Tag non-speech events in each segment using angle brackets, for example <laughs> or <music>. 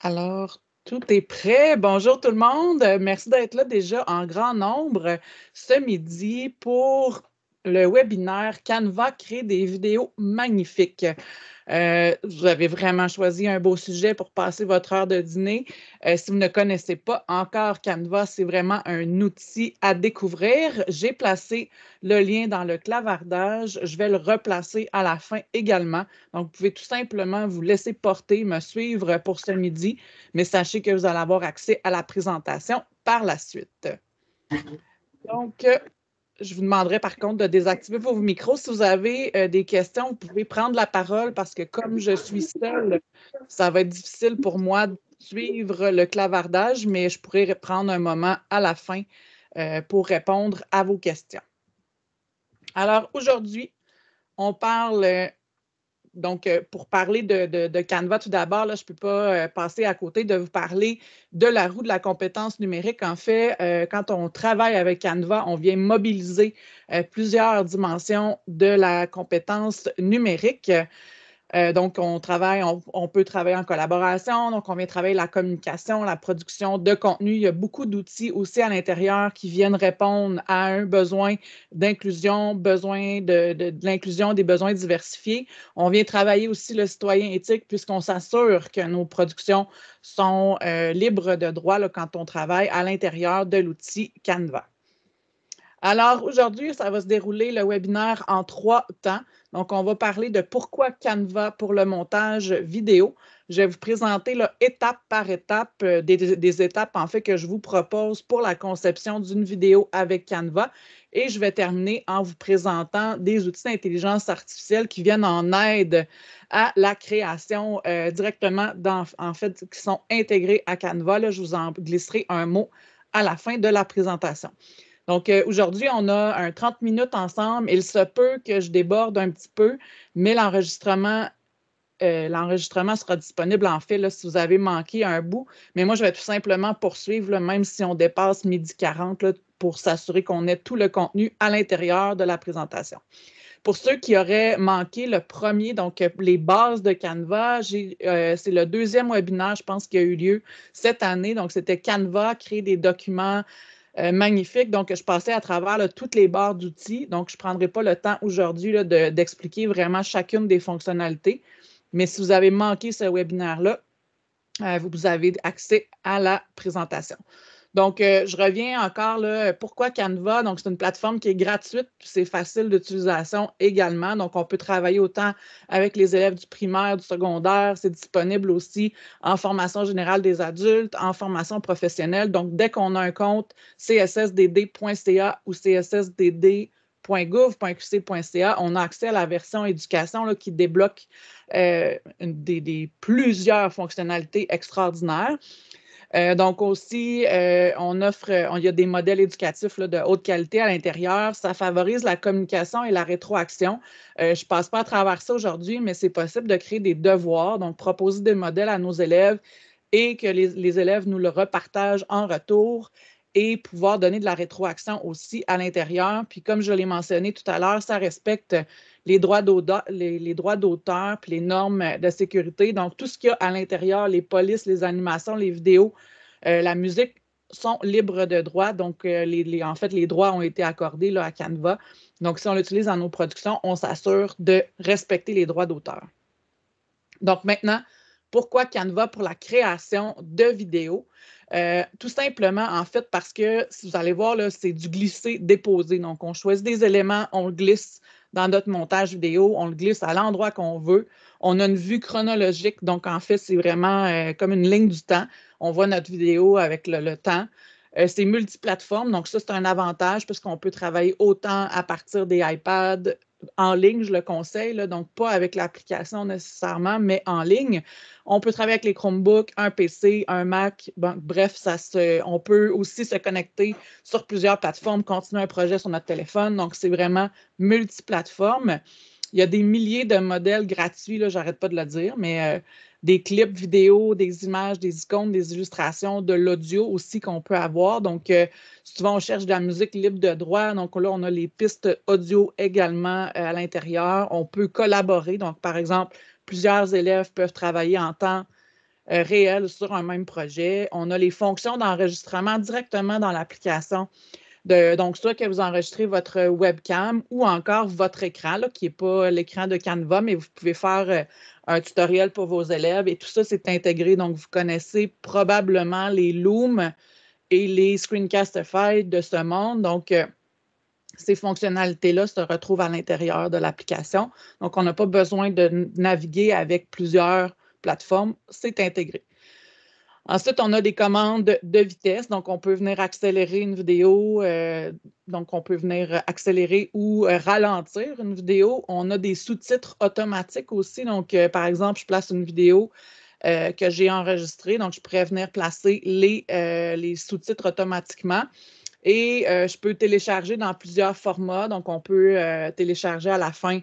Alors, tout est prêt. Bonjour tout le monde. Merci d'être là déjà en grand nombre ce midi pour le webinaire Canva crée des vidéos magnifiques. Euh, vous avez vraiment choisi un beau sujet pour passer votre heure de dîner. Euh, si vous ne connaissez pas encore Canva, c'est vraiment un outil à découvrir. J'ai placé le lien dans le clavardage. Je vais le replacer à la fin également. Donc, vous pouvez tout simplement vous laisser porter, me suivre pour ce midi, mais sachez que vous allez avoir accès à la présentation par la suite. Mm-hmm. Donc, euh, je vous demanderai par contre de désactiver vos micros. Si vous avez euh, des questions, vous pouvez prendre la parole parce que comme je suis seule, ça va être difficile pour moi de suivre le clavardage, mais je pourrais prendre un moment à la fin euh, pour répondre à vos questions. Alors aujourd'hui, on parle donc, euh, pour parler de, Canva, tout d'abord, je ne peux pas euh, passer à côté de vous parler de la roue de la compétence numérique. En fait, euh, quand on travaille avec Canva, on vient mobiliser plusieurs dimensions de la compétence numérique. Euh, donc, on travaille, on, peut travailler en collaboration, donc on vient travailler la communication, la production de contenu. Il y a beaucoup d'outils aussi à l'intérieur qui viennent répondre à un besoin d'inclusion, besoin de, l'inclusion des besoins diversifiés. On vient travailler aussi le citoyen éthique puisqu'on s'assure que nos productions sont euh, libres de droit quand on travaille à l'intérieur de l'outil Canva. Alors aujourd'hui, ça va se dérouler le webinaire en trois temps. Donc, on va parler de pourquoi Canva pour le montage vidéo. Je vais vous présenter étape par étape euh, des, étapes en fait que je vous propose pour la conception d'une vidéo avec Canva. Et je vais terminer en vous présentant des outils d'intelligence artificielle qui viennent en aide à la création euh, directement en fait, qui sont intégrés à Canva. je vous en glisserai un mot à la fin de la présentation. Donc euh, aujourd'hui, on a un 30 minutes ensemble. Il se peut que je déborde un petit peu, mais l'enregistrement euh, l'enregistrement sera disponible en fait si vous avez manqué un bout. Mais moi, je vais tout simplement poursuivre, même si on dépasse midi 40, pour s'assurer qu'on ait tout le contenu à l'intérieur de la présentation. Pour ceux qui auraient manqué le premier, donc euh, les bases de Canva, c'est le deuxième webinaire, je pense, qui a eu lieu cette année. Donc, c'était Canva, créer des documents euh, magnifique. Donc, je passais à travers toutes les barres d'outils. Donc, je ne prendrai pas le temps aujourd'hui d'expliquer vraiment chacune des fonctionnalités. Mais si vous avez manqué ce webinaire-là, euh, vous avez accès à la présentation. Donc, euh, je reviens encore là, pourquoi Canva? Donc, c'est une plateforme qui est gratuite, puis c'est facile d'utilisation également. Donc, on peut travailler autant avec les élèves du primaire, du secondaire. C'est disponible aussi en formation générale des adultes, en formation professionnelle. Donc, dès qu'on a un compte cssdd.ca ou cssdd.gouv.qc.ca, on a accès à la version éducation là, qui débloque euh, des, plusieurs fonctionnalités extraordinaires. Euh, donc aussi, euh, on offre, il y a des modèles éducatifs de haute qualité à l'intérieur. Ça favorise la communication et la rétroaction. Euh, je ne passe pas à travers ça aujourd'hui, mais c'est possible de créer des devoirs, donc proposer des modèles à nos élèves et que les élèves nous le repartagent en retour et pouvoir donner de la rétroaction aussi à l'intérieur. Puis comme je l'ai mentionné tout à l'heure, ça respecte les droits d'auteur, les, les normes de sécurité. Donc tout ce qu'il y a à l'intérieur, les polices, les animations, les vidéos, euh, la musique sont libres de droits. Donc euh, en fait, les droits ont été accordés là, à Canva. Donc si on l'utilise dans nos productions, on s'assure de respecter les droits d'auteur. Donc maintenant, pourquoi Canva pour la création de vidéos? Euh, tout simplement, en fait, parce que, si vous allez voir, c'est du glisser-déposer. Donc, on choisit des éléments, on le glisse dans notre montage vidéo, on le glisse à l'endroit qu'on veut. On a une vue chronologique. Donc, en fait, c'est vraiment euh, comme une ligne du temps. On voit notre vidéo avec le, temps. Euh, c'est multiplateforme, donc ça, c'est un avantage parce qu'on peut travailler autant à partir des iPads, en ligne, je le conseille, donc pas avec l'application nécessairement, mais en ligne. On peut travailler avec les Chromebooks, un PC, un Mac, bref, ça on peut aussi se connecter sur plusieurs plateformes, continuer un projet sur notre téléphone, donc c'est vraiment multiplateforme. Il y a des milliers de modèles gratuits, j'arrête pas de le dire, mais euh, des clips vidéo, des images, des icônes, des illustrations, de l'audio aussi qu'on peut avoir. Donc, euh, souvent, on cherche de la musique libre de droit. Donc, là, on a les pistes audio également euh, à l'intérieur. On peut collaborer. Donc, par exemple, plusieurs élèves peuvent travailler en temps euh, réel sur un même projet. On a les fonctions d'enregistrement directement dans l'application donc, soit que vous enregistrez votre webcam ou encore votre écran, qui n'est pas l'écran de Canva, mais vous pouvez faire euh, un tutoriel pour vos élèves et tout ça, c'est intégré. Donc, vous connaissez probablement les Loom et les Screencastify de ce monde. Donc, euh, ces fonctionnalités-là se retrouvent à l'intérieur de l'application. Donc, on n'a pas besoin de naviguer avec plusieurs plateformes. C'est intégré. Ensuite, on a des commandes de vitesse, donc on peut venir accélérer une vidéo, euh, donc on peut venir accélérer ou euh, ralentir une vidéo. On a des sous-titres automatiques aussi, donc euh, par exemple, je place une vidéo que j'ai enregistrée, donc je pourrais venir placer les sous-titres automatiquement. Et je peux télécharger dans plusieurs formats, donc on peut télécharger à la fin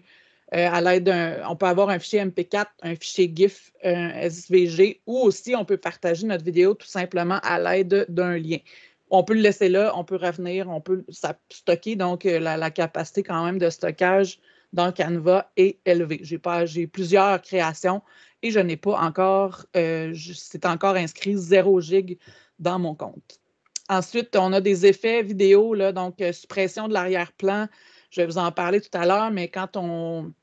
euh, l'aide d'un. On peut avoir un fichier MP4, un fichier GIF, un SVG, ou aussi on peut partager notre vidéo tout simplement à l'aide d'un lien. On peut le laisser là, on peut revenir, on peut stocker. Donc, euh, la, capacité quand même de stockage dans Canva est élevée. J'ai plusieurs créations et je n'ai pas encore, euh, c'est encore inscrit 0 gig dans mon compte. Ensuite, on a des effets vidéo, là, donc suppression de l'arrière-plan. Je vais vous en parler tout à l'heure, mais quand on,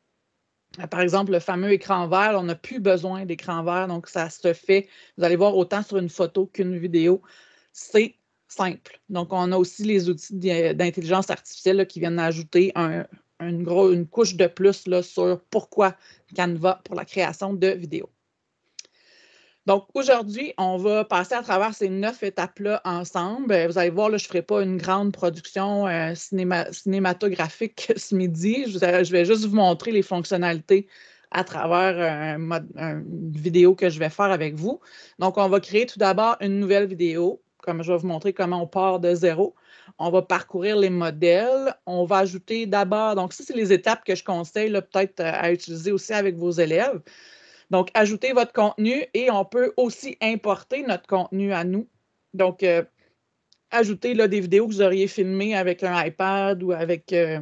euh, par exemple, le fameux écran vert, on n'a plus besoin d'écran vert, donc ça se fait. Vous allez voir autant sur une photo qu'une vidéo. C'est simple. Donc, on a aussi les outils d'intelligence artificielle qui viennent ajouter une, une couche de plus sur pourquoi Canva pour la création de vidéos. Donc, aujourd'hui, on va passer à travers ces neuf étapes-là ensemble. Euh, vous allez voir, là, je ne ferai pas une grande production euh, cinématographique <laughs> ce midi. Je, vais juste vous montrer les fonctionnalités à travers euh, une vidéo que je vais faire avec vous. Donc, on va créer tout d'abord une nouvelle vidéo, comme je vais vous montrer comment on part de zéro. On va parcourir les modèles. On va ajouter d'abord, donc ça, c'est les étapes que je conseille peut-être à utiliser aussi avec vos élèves. Donc, ajoutez votre contenu et on peut aussi importer notre contenu à nous. Donc, euh, ajoutez là, des vidéos que vous auriez filmées avec un iPad ou avec euh,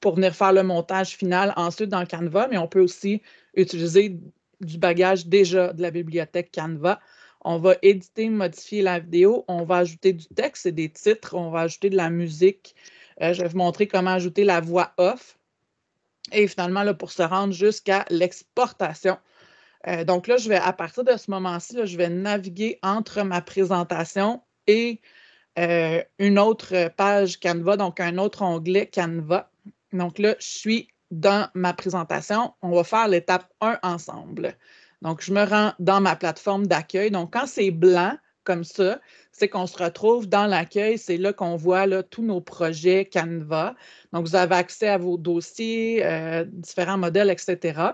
pour venir faire le montage final ensuite dans Canva, mais on peut aussi utiliser du bagage déjà de la bibliothèque Canva. On va éditer, modifier la vidéo, on va ajouter du texte et des titres, on va ajouter de la musique. Euh, je vais vous montrer comment ajouter la voix off. Et finalement, là, pour se rendre jusqu'à l'exportation euh, donc là, je vais, à partir de ce moment-ci, je vais naviguer entre ma présentation et euh, une autre page Canva, donc un autre onglet Canva. Donc là, je suis dans ma présentation. On va faire l'étape 1 ensemble. Donc, je me rends dans ma plateforme d'accueil. Donc, quand c'est blanc, comme ça, c'est qu'on se retrouve dans l'accueil. C'est là qu'on voit tous nos projets Canva. Donc, vous avez accès à vos dossiers, euh, différents modèles, etc.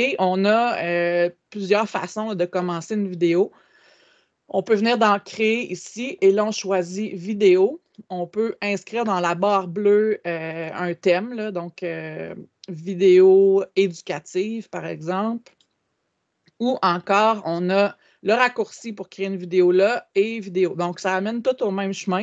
Et on a euh, plusieurs façons de commencer une vidéo. On peut venir dans « créer ici et là, on choisit vidéo. On peut inscrire dans la barre bleue euh, un thème, donc euh, vidéo éducative, par exemple. Ou encore, on a le raccourci pour créer une vidéo là et vidéo. Donc, ça amène tout au même chemin.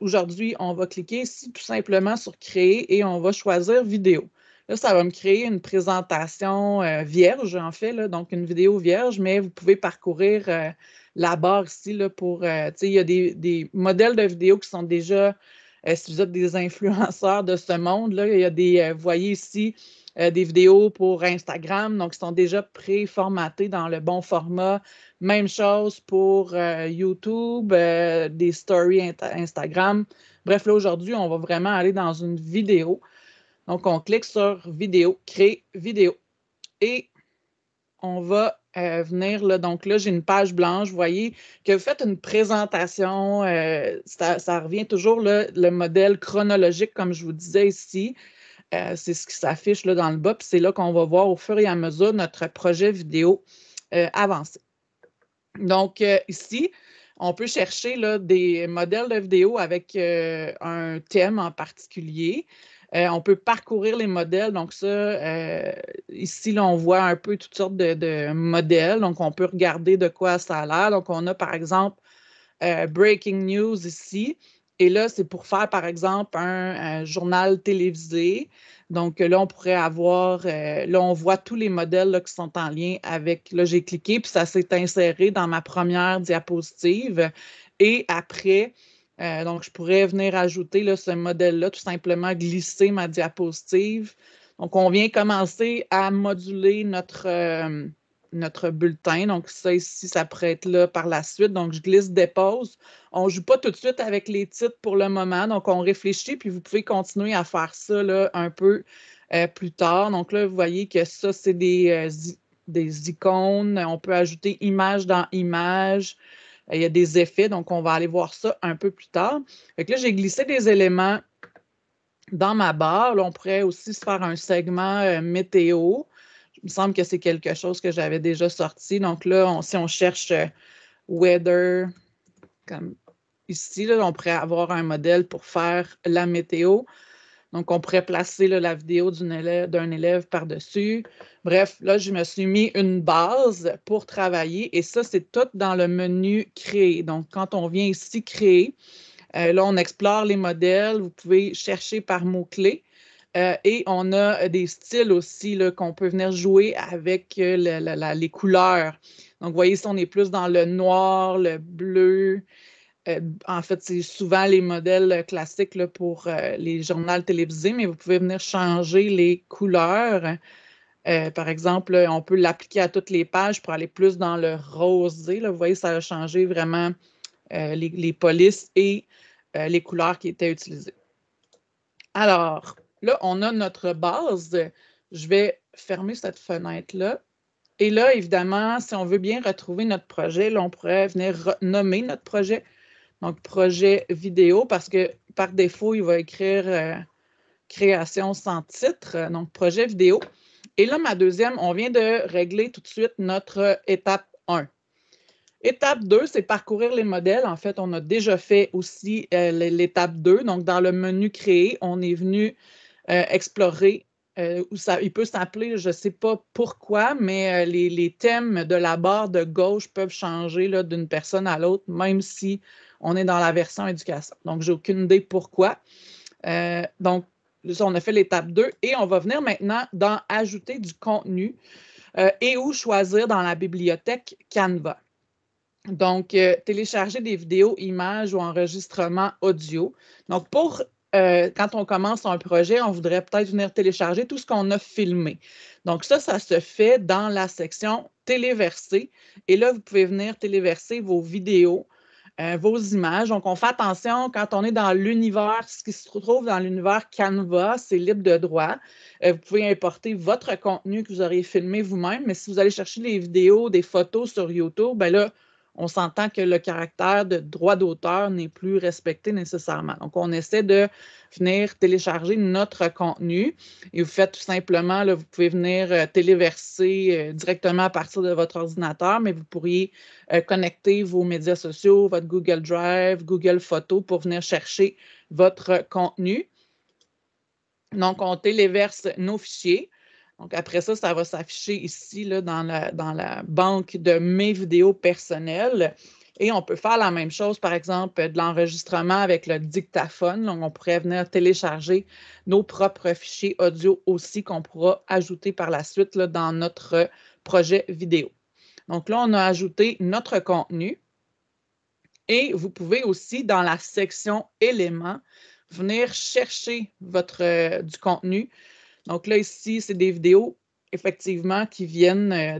Aujourd'hui, on va cliquer ici tout simplement sur Créer et on va choisir Vidéo. Là, ça va me créer une présentation euh, vierge, en fait, donc une vidéo vierge, mais vous pouvez parcourir euh, la barre ici là, pour. Euh, il y a des, des, modèles de vidéos qui sont déjà, si vous êtes des <laughs> influenceurs de ce monde, là, il y a des, vous voyez ici, des vidéos pour Instagram, donc qui sont déjà préformatées dans le bon format. Même chose pour YouTube, des stories Instagram. Bref, là, aujourd'hui, on va vraiment aller dans une vidéo. Donc, on clique sur Vidéo, Créer vidéo. Et on va euh, venir, là, donc là, j'ai une page blanche, vous voyez, que vous faites une présentation, euh, ça, revient toujours, le modèle chronologique, comme je vous disais ici. Euh, c'est ce qui s'affiche là dans le bas, puis c'est là qu'on va voir au fur et à mesure notre projet vidéo avancé. Donc, ici, on peut chercher des modèles de vidéos avec un thème en particulier. Euh, on peut parcourir les modèles. Donc, ça, euh, ici, là, on voit un peu toutes sortes de, modèles. Donc, on peut regarder de quoi ça a l'air. Donc, on a, par exemple, euh, Breaking News ici. Et là, c'est pour faire, par exemple, un, journal télévisé. Donc là, on pourrait avoir, là, on voit tous les modèles qui sont en lien avec, là, j'ai cliqué, puis ça s'est inséré dans ma première diapositive. Et après, euh, donc, je pourrais venir ajouter ce modèle-là, tout simplement glisser ma diapositive. Donc, on vient commencer à moduler euh, notre, bulletin. Donc, ça ici, ça pourrait être là par la suite. Donc, je glisse, dépose. On ne joue pas tout de suite avec les titres pour le moment. Donc, on réfléchit, puis vous pouvez continuer à faire ça un peu euh, plus tard. Donc, là, vous voyez que ça, c'est des, des icônes. On peut ajouter image dans image. Ben, il y a des effets, donc on va aller voir ça un peu plus tard. là, j'ai glissé des éléments dans ma barre. on pourrait aussi se faire un segment euh, météo. Il me semble que c'est quelque chose que j'avais déjà sorti. Donc là, si on cherche euh, weather, comme ici, on pourrait avoir un modèle pour faire la météo. Donc, on pourrait placer la vidéo d'un élève, par-dessus. Bref, là, je me suis mis une base pour travailler et ça, c'est tout dans le menu Créer. Donc, quand on vient ici Créer, euh, là, on explore les modèles. Vous pouvez chercher par mots-clés. Euh, et on a euh, des styles aussi qu'on peut venir jouer avec les couleurs. Donc, vous voyez, si on est plus dans le noir, le bleu, euh, en fait, c'est souvent les modèles classiques pour euh, les journaux télévisés, mais vous pouvez venir changer les couleurs. Euh, par exemple, on peut l'appliquer à toutes les pages pour aller plus dans le rosé. Vous voyez, ça a changé vraiment les, polices et les couleurs qui étaient utilisées. Alors, là, on a notre base. Je vais fermer cette fenêtre-là. Et là, évidemment, si on veut bien retrouver notre projet, on pourrait venir renommer notre projet donc, projet vidéo, parce que par défaut, il va écrire euh, création sans titre, euh, donc projet vidéo. Et là, ma deuxième, on vient de régler tout de suite notre étape 1. Étape 2, c'est parcourir les modèles. En fait, on a déjà fait aussi euh, l'étape 2. Donc, dans le menu créer, on est venu explorer euh, ça, il peut s'appeler, je ne sais pas pourquoi, mais euh, les, thèmes de la barre de gauche peuvent changer d'une personne à l'autre, même si on est dans la version éducation. Donc, j'ai aucune idée pourquoi. Euh, donc, on a fait l'étape 2 et on va venir maintenant dans ajouter du contenu et ou choisir dans la bibliothèque Canva. Donc, télécharger des vidéos, images ou enregistrements audio. Donc, pour euh, quand on commence un projet, on voudrait peut-être venir télécharger tout ce qu'on a filmé. Donc ça, ça se fait dans la section téléverser. Et là, vous pouvez venir téléverser vos vidéos, euh, vos images. Donc, on fait attention quand on est dans l'univers, ce qui se trouve dans l'univers Canva, c'est libre de droit. Euh, vous pouvez importer votre contenu que vous auriez filmé vous-même, mais si vous allez chercher des vidéos, des photos sur YouTube, ben là, on s'entend que le caractère de droit d'auteur n'est plus respecté nécessairement. Donc, on essaie de venir télécharger notre contenu et vous faites tout simplement, vous pouvez venir euh, téléverser euh, directement à partir de votre ordinateur, mais vous pourriez euh, connecter vos médias sociaux, votre Google Drive, Google Photos pour venir chercher votre contenu. Donc, on téléverse nos fichiers. Donc, après ça, ça va s'afficher ici là, dans, la, banque de mes vidéos personnelles. Et on peut faire la même chose, par exemple, de l'enregistrement avec le dictaphone. Donc, on pourrait venir télécharger nos propres fichiers audio aussi qu'on pourra ajouter par la suite dans notre projet vidéo. Donc là, on a ajouté notre contenu. Et vous pouvez aussi, dans la section éléments, venir chercher votre, euh, du contenu donc là, ici, c'est des vidéos effectivement qui viennent euh,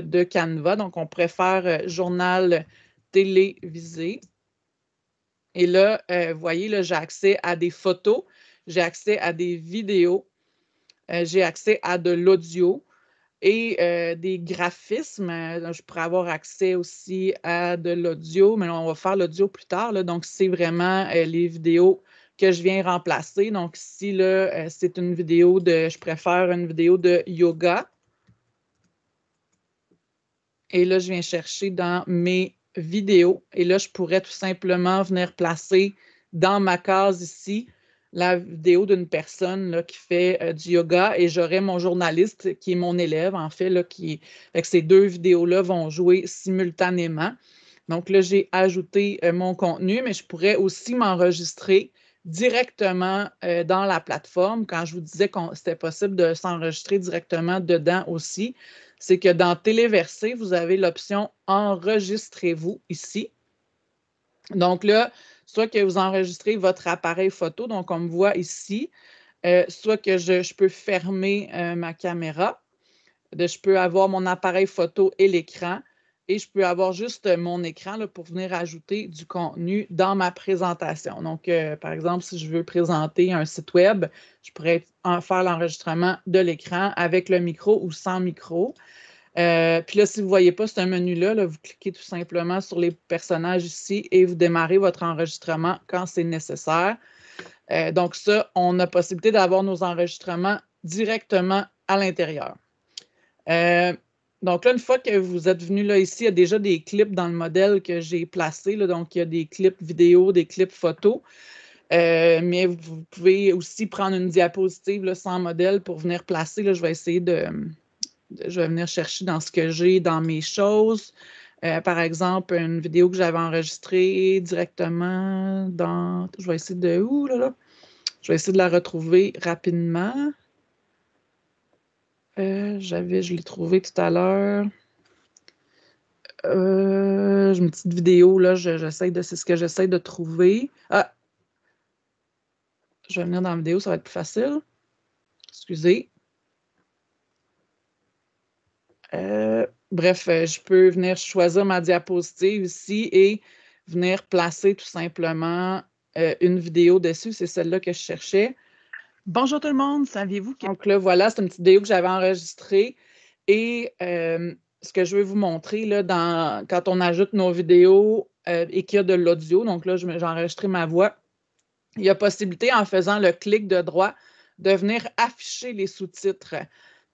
de, Canva. Donc, on préfère euh, journal télévisé. Et là, euh, vous voyez, j'ai accès à des photos, j'ai accès à des vidéos, j'ai accès à de l'audio et des graphismes. Je pourrais avoir accès aussi à de l'audio, mais on va faire l'audio plus tard. donc, c'est vraiment les vidéos que je viens remplacer. Donc, ici, là, euh, c'est une vidéo de, je préfère une vidéo de yoga. Et là, je viens chercher dans mes vidéos. Et là, je pourrais tout simplement venir placer dans ma case ici la vidéo d'une personne qui fait euh, du yoga et j'aurai mon journaliste qui est mon élève, en fait, là, qui ces deux vidéos-là vont jouer simultanément. Donc là, j'ai ajouté euh, mon contenu, mais je pourrais aussi m'enregistrer directement euh, dans la plateforme. Quand je vous disais que c'était possible de s'enregistrer directement dedans aussi, c'est que dans Téléverser, vous avez l'option Enregistrez-vous ici. Donc là, soit que vous enregistrez votre appareil photo, donc on me voit ici, euh, soit que je, peux fermer euh, ma caméra, je peux avoir mon appareil photo et l'écran et je peux avoir juste euh, mon écran là, pour venir ajouter du contenu dans ma présentation. Donc, euh, par exemple, si je veux présenter un site web, je pourrais en faire l'enregistrement de l'écran avec le micro ou sans micro. Euh, puis là, si vous ne voyez pas ce menu-là, là, vous cliquez tout simplement sur les personnages ici et vous démarrez votre enregistrement quand c'est nécessaire. donc ça, on a possibilité d'avoir nos enregistrements directement à l'intérieur. Donc là, une fois que vous êtes venu là ici, il y a déjà des clips dans le modèle que j'ai placé. donc, il y a des clips vidéo, des clips photo. Euh, mais vous pouvez aussi prendre une diapositive sans modèle pour venir placer. je vais essayer de, Je vais venir chercher dans ce que j'ai dans mes choses. Euh, par exemple, une vidéo que j'avais enregistrée directement dans. Je vais essayer de. Ouh là là! Je vais essayer de la retrouver rapidement. Euh, j'avais, je l'ai trouvé tout à l'heure. Euh, une petite vidéo, là, j'essaie de, c'est ce que j'essaie de trouver. Ah! Je vais venir dans la vidéo, ça va être plus facile. Excusez. Euh, bref, euh, je peux venir choisir ma diapositive ici et venir placer tout simplement une vidéo dessus. C'est celle-là que je cherchais. Bonjour tout le monde, saviez-vous que... Donc là, voilà, c'est une petite vidéo que j'avais enregistrée. Et euh, ce que je vais vous montrer, là, dans, quand on ajoute nos vidéos euh, et qu'il y a de l'audio, donc là, j'ai enregistré ma voix, il y a possibilité, en faisant le clic de droit, de venir afficher les sous-titres.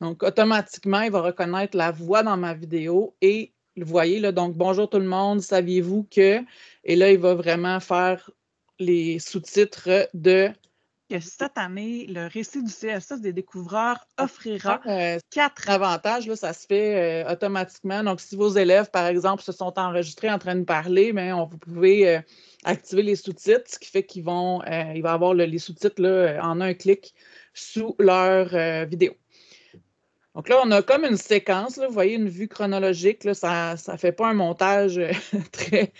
Donc, automatiquement, il va reconnaître la voix dans ma vidéo et vous voyez, là, donc, bonjour tout le monde, saviez-vous que... Et là, il va vraiment faire les sous-titres de que cette année, le récit du CSS des découvreurs ah, offrira ah, euh, quatre avantages. Là, ça se fait euh, automatiquement. Donc, si vos élèves, par exemple, se sont enregistrés en train de parler, mais ben, on, vous pouvez euh, activer les sous-titres, ce qui fait qu'ils vont il va avoir les sous-titres en un clic sous leur vidéo. Donc là, on a comme une séquence, vous voyez une vue chronologique, ça ne fait pas un montage <laughs> très,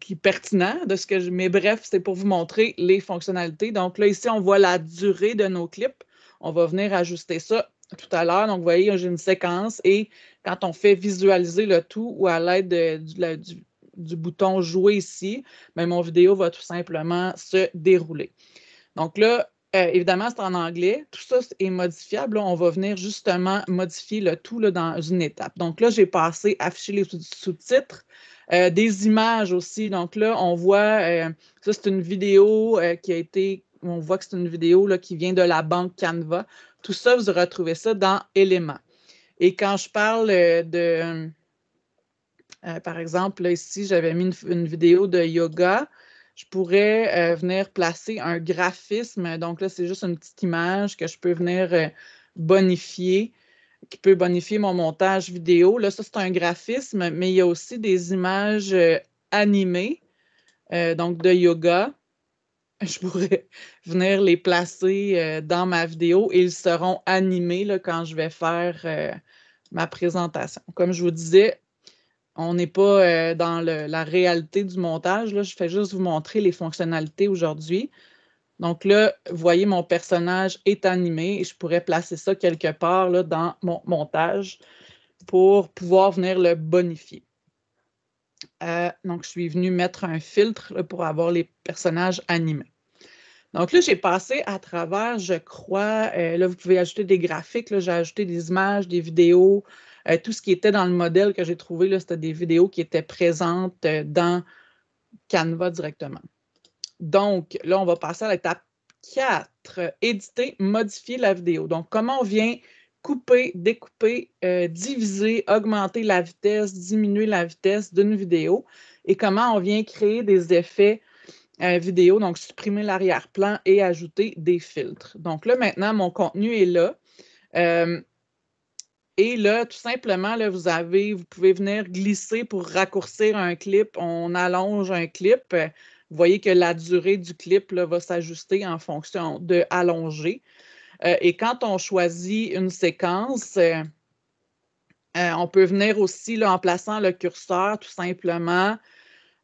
qui est pertinent de ce que je. Mais bref, c'est pour vous montrer les fonctionnalités. Donc là, ici, on voit la durée de nos clips. On va venir ajuster ça tout à l'heure. Donc, vous voyez, j'ai une séquence et quand on fait visualiser le tout ou à l'aide du, bouton jouer ici, ben, mon vidéo va tout simplement se dérouler. Donc là, euh, évidemment, c'est en anglais. Tout ça est modifiable. on va venir justement modifier le tout là, dans une étape. Donc là, j'ai passé afficher les sous-titres. Euh, des images aussi. Donc là, on voit, euh, ça c'est une vidéo euh, qui a été, on voit que c'est une vidéo qui vient de la banque Canva. Tout ça, vous retrouvez ça dans Éléments. Et quand je parle de, par exemple, ici, j'avais mis une, vidéo de yoga. Je pourrais venir placer un graphisme. Donc là, c'est juste une petite image que je peux venir bonifier qui peut bonifier mon montage vidéo. Là, ça, c'est un graphisme, mais il y a aussi des images euh, animées, euh, donc de yoga. <laughs> Je pourrais venir les placer euh, dans ma vidéo et ils seront animés là, quand je vais faire ma présentation. Comme je vous disais, on n'est pas dans la réalité du montage. Là. Je fais juste vous montrer les fonctionnalités aujourd'hui. Donc là, vous voyez, mon personnage est animé et je pourrais placer ça quelque part dans mon montage pour pouvoir venir le bonifier. Euh, donc, je suis venue mettre un filtre pour avoir les personnages animés. Donc là, j'ai passé à travers, je crois, euh, là, vous pouvez ajouter des graphiques, j'ai ajouté des images, des vidéos, euh, tout ce qui était dans le modèle que j'ai trouvé, c'était des vidéos qui étaient présentes dans Canva directement. Donc, là, on va passer à l'étape 4, éditer, modifier la vidéo. Donc, comment on vient couper, découper, euh, diviser, augmenter la vitesse, diminuer la vitesse d'une vidéo et comment on vient créer des effets euh, vidéo, donc supprimer l'arrière-plan et ajouter des filtres. Donc là, maintenant, mon contenu est là. Euh, et là, tout simplement, là, vous avez, vous pouvez venir glisser pour raccourcir un clip, on allonge un clip. Vous voyez que la durée du clip va s'ajuster en fonction de allonger. Euh, et quand on choisit une séquence, euh, euh, on peut venir aussi en plaçant le curseur tout simplement.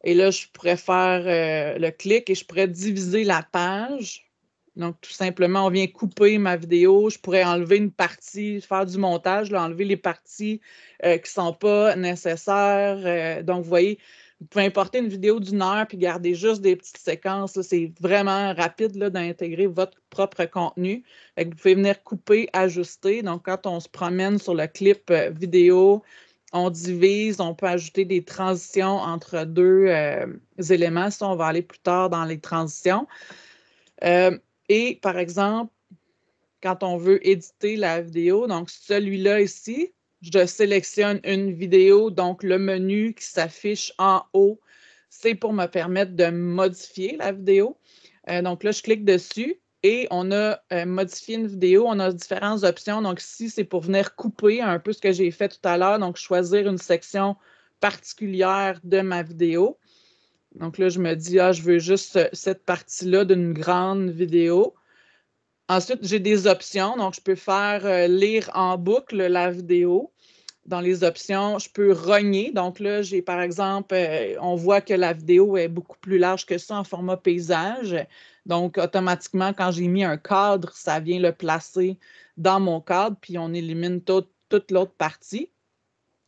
Et là, je pourrais faire le clic et je pourrais diviser la page. Donc, tout simplement, on vient couper ma vidéo. Je pourrais enlever une partie, faire du montage, enlever les parties qui ne sont pas nécessaires. donc, vous voyez, vous pouvez importer une vidéo d'une heure puis garder juste des petites séquences. C'est vraiment rapide d'intégrer votre propre contenu. vous pouvez venir couper, ajuster. Donc, quand on se promène sur le clip euh, vidéo, on divise, on peut ajouter des transitions entre deux euh, éléments. Ça, on va aller plus tard dans les transitions. Euh, et par exemple, quand on veut éditer la vidéo, donc celui-là ici, je sélectionne une vidéo, donc le menu qui s'affiche en haut, c'est pour me permettre de modifier la vidéo. Euh, donc là, je clique dessus et on a euh, modifié une vidéo, on a différentes options. Donc ici, c'est pour venir couper un peu ce que j'ai fait tout à l'heure, donc choisir une section particulière de ma vidéo. Donc là, je me dis, ah, je veux juste cette partie-là d'une grande vidéo. Ensuite, j'ai des options. Donc, je peux faire euh, lire en boucle la vidéo. Dans les options, je peux rogner. Donc là, j'ai par exemple, euh, on voit que la vidéo est beaucoup plus large que ça en format paysage. Donc, automatiquement, quand j'ai mis un cadre, ça vient le placer dans mon cadre, puis on élimine toute l'autre partie.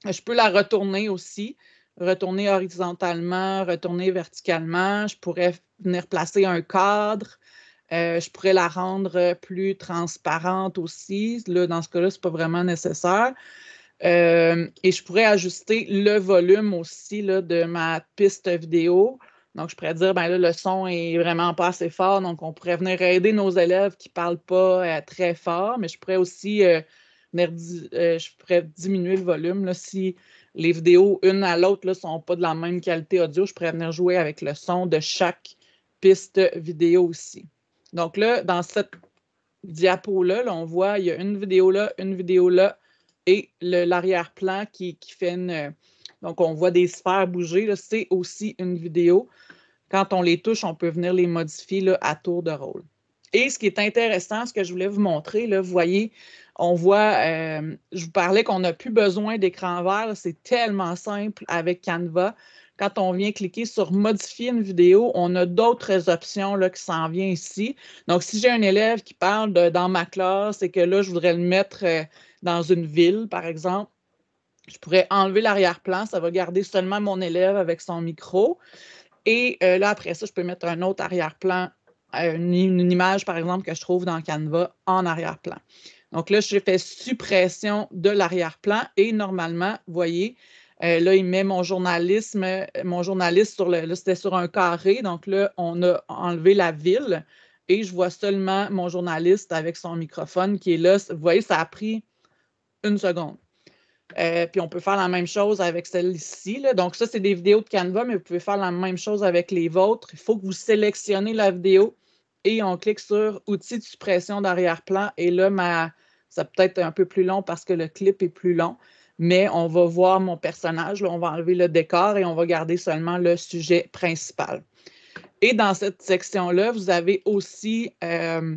Je peux la retourner aussi, retourner horizontalement, retourner verticalement. Je pourrais venir placer un cadre. Euh, je pourrais la rendre euh, plus transparente aussi. dans ce cas-là, ce n'est pas vraiment nécessaire. Euh, et je pourrais ajuster le volume aussi de ma piste vidéo. Donc, je pourrais dire, ben le son est vraiment pas assez fort, donc on pourrait venir aider nos élèves qui ne parlent pas très fort, mais je pourrais aussi diminuer le volume. si les vidéos, une à l'autre, ne sont pas de la même qualité audio, je pourrais venir jouer avec le son de chaque piste vidéo aussi. Donc là, dans cette diapo-là, on voit, il y a une vidéo là, une vidéo là, et l'arrière-plan qui, fait une... Euh, donc, on voit des sphères bouger. C'est aussi une vidéo. Quand on les touche, on peut venir les modifier à tour de rôle. Et ce qui est intéressant, ce que je voulais vous montrer, vous voyez, on voit, euh, je vous parlais qu'on n'a plus besoin d'écran vert. C'est tellement simple avec Canva quand on vient cliquer sur modifier une vidéo, on a d'autres options là, qui s'en vient ici. Donc, si j'ai un élève qui parle dans ma classe et que là, je voudrais le mettre euh, dans une ville, par exemple, je pourrais enlever l'arrière-plan. Ça va garder seulement mon élève avec son micro. Et euh, là, après ça, je peux mettre un autre arrière-plan, euh, une, image, par exemple, que je trouve dans Canva en arrière-plan. Donc là, je fait « suppression de l'arrière-plan et normalement, vous voyez, euh, là, il met mon journalisme, mon journaliste sur le. c'était sur un carré. Donc là, on a enlevé la ville et je vois seulement mon journaliste avec son microphone qui est là. Vous voyez, ça a pris une seconde. Euh, puis on peut faire la même chose avec celle-ci. Donc, ça, c'est des vidéos de Canva, mais vous pouvez faire la même chose avec les vôtres. Il faut que vous sélectionnez la vidéo et on clique sur outils de suppression d'arrière-plan. Et là, ça peut être un peu plus long parce que le clip est plus long mais on va voir mon personnage, là, on va enlever le décor et on va garder seulement le sujet principal. Et dans cette section-là, vous avez aussi euh,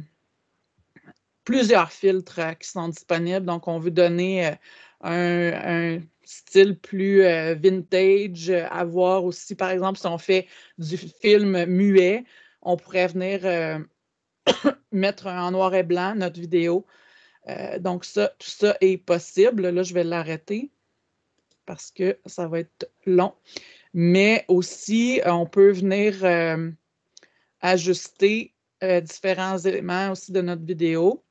plusieurs filtres euh, qui sont disponibles. Donc, on veut donner euh, un, un, style plus vintage, à voir aussi, par exemple, si on fait du film muet, on pourrait venir <coughs> mettre en noir et blanc notre vidéo, euh, donc, tout ça est possible. Là, je vais l'arrêter parce que ça va être long. Mais aussi, euh, on peut venir euh, ajuster différents éléments aussi de notre vidéo.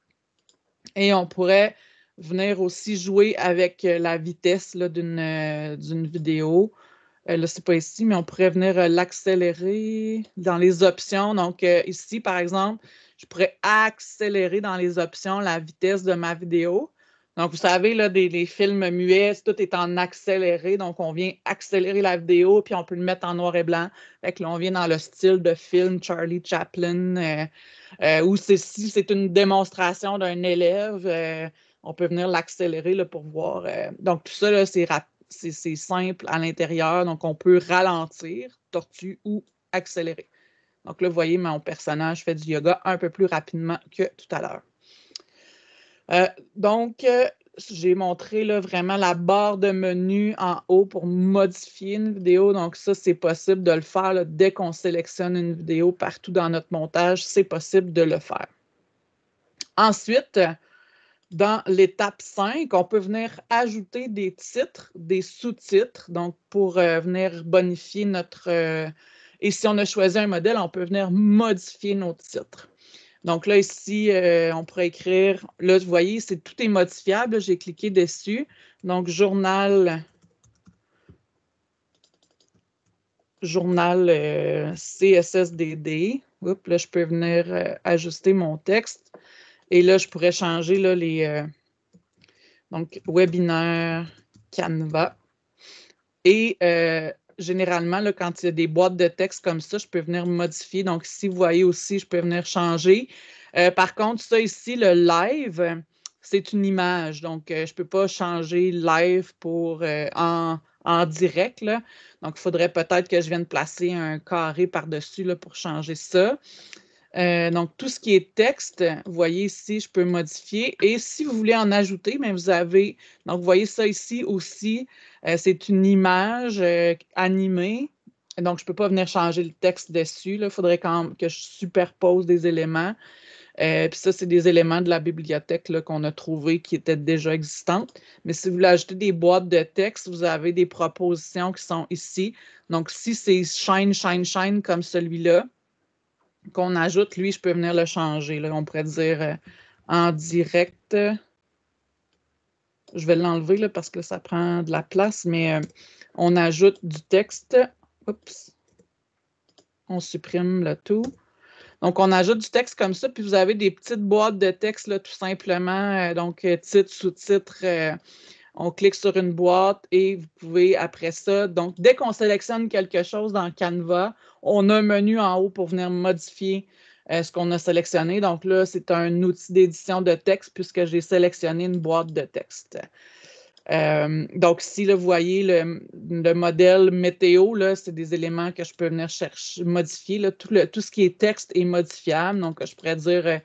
Et on pourrait venir aussi jouer avec la vitesse d'une vidéo. Euh, là, ce n'est pas ici, mais on pourrait venir euh, l'accélérer dans les options. Donc, euh, ici, par exemple, je pourrais accélérer dans les options la vitesse de ma vidéo. Donc, vous savez, là, des, les films muets, tout est en accéléré. Donc, on vient accélérer la vidéo, puis on peut le mettre en noir et blanc. Fait que là, on vient dans le style de film Charlie Chaplin, ou c'est si c'est une démonstration d'un élève on peut venir l'accélérer pour voir. donc, tout ça, c'est rapide c'est simple à l'intérieur, donc on peut ralentir, tortue ou accélérer. Donc là, vous voyez, mon personnage fait du yoga un peu plus rapidement que tout à l'heure. Euh, donc, euh, j'ai montré là, vraiment la barre de menu en haut pour modifier une vidéo. Donc, ça, c'est possible de le faire dès qu'on sélectionne une vidéo partout dans notre montage. C'est possible de le faire. Ensuite, dans l'étape 5, on peut venir ajouter des titres, des sous-titres, donc pour euh, venir bonifier notre... Euh, et si on a choisi un modèle, on peut venir modifier nos titres. Donc là, ici, euh, on pourrait écrire, là, vous voyez, c'est tout est modifiable. J'ai cliqué dessus. Donc, journal, journal CSSDD. Oups, là, je peux venir ajuster mon texte. Et là, je pourrais changer les. Euh, donc, webinaire, Canva. Et euh, généralement, là, quand il y a des boîtes de texte comme ça, je peux venir modifier. Donc, si vous voyez aussi, je peux venir changer. Euh, par contre, ça ici, le live, c'est une image. Donc, je ne peux pas changer live pour en, direct. Donc, il faudrait peut-être que je vienne placer un carré par-dessus pour changer ça. Euh, donc, tout ce qui est texte, vous voyez ici, je peux modifier. Et si vous voulez en ajouter, mais vous avez, donc vous voyez ça ici aussi, euh, c'est une image euh, animée. Donc, je ne peux pas venir changer le texte dessus. Il faudrait quand même que je superpose des éléments. Puis ça, c'est des éléments de la bibliothèque qu'on a trouvé qui étaient déjà existantes. Mais si vous voulez ajouter des boîtes de texte, vous avez des propositions qui sont ici. Donc, si c'est shine, shine, shine comme celui-là, qu'on ajoute, lui, je peux venir le changer. Là. On pourrait dire euh, en direct. je vais l'enlever parce que ça prend de la place, mais euh, on ajoute du texte. Oups. On supprime le tout. Donc, on ajoute du texte comme ça, puis vous avez des petites boîtes de texte, là, tout simplement. Euh, donc, titre, sous-titre on clique sur une boîte et vous pouvez après ça. Donc, dès qu'on sélectionne quelque chose dans Canva, on a un menu en haut pour venir modifier euh, ce qu'on a sélectionné. Donc là, c'est un outil d'édition de texte puisque j'ai sélectionné une boîte de texte. Euh, donc, si vous voyez le, modèle météo, c'est des éléments que je peux venir chercher, modifier. Là, tout, le, tout, ce qui est texte est modifiable. Donc, je pourrais dire, euh,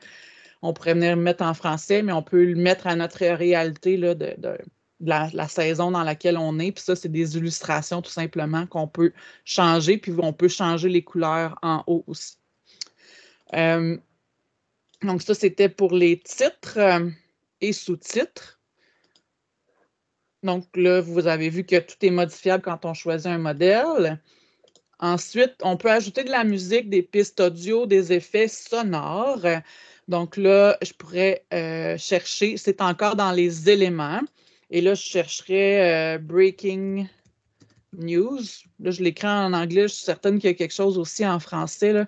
on pourrait venir le mettre en français, mais on peut le mettre à notre réalité là, de la, la, saison dans laquelle on est. Puis ça, c'est des illustrations tout simplement qu'on peut changer. Puis on peut changer les couleurs en haut aussi. Euh, donc ça, c'était pour les titres euh, et sous-titres. Donc là, vous avez vu que tout est modifiable quand on choisit un modèle. Ensuite, on peut ajouter de la musique, des pistes audio, des effets sonores. Donc là, je pourrais euh, chercher, c'est encore dans les éléments. Et là, je chercherais euh, Breaking News. Là, je l'écris en anglais. Je suis certaine qu'il y a quelque chose aussi en français. Euh,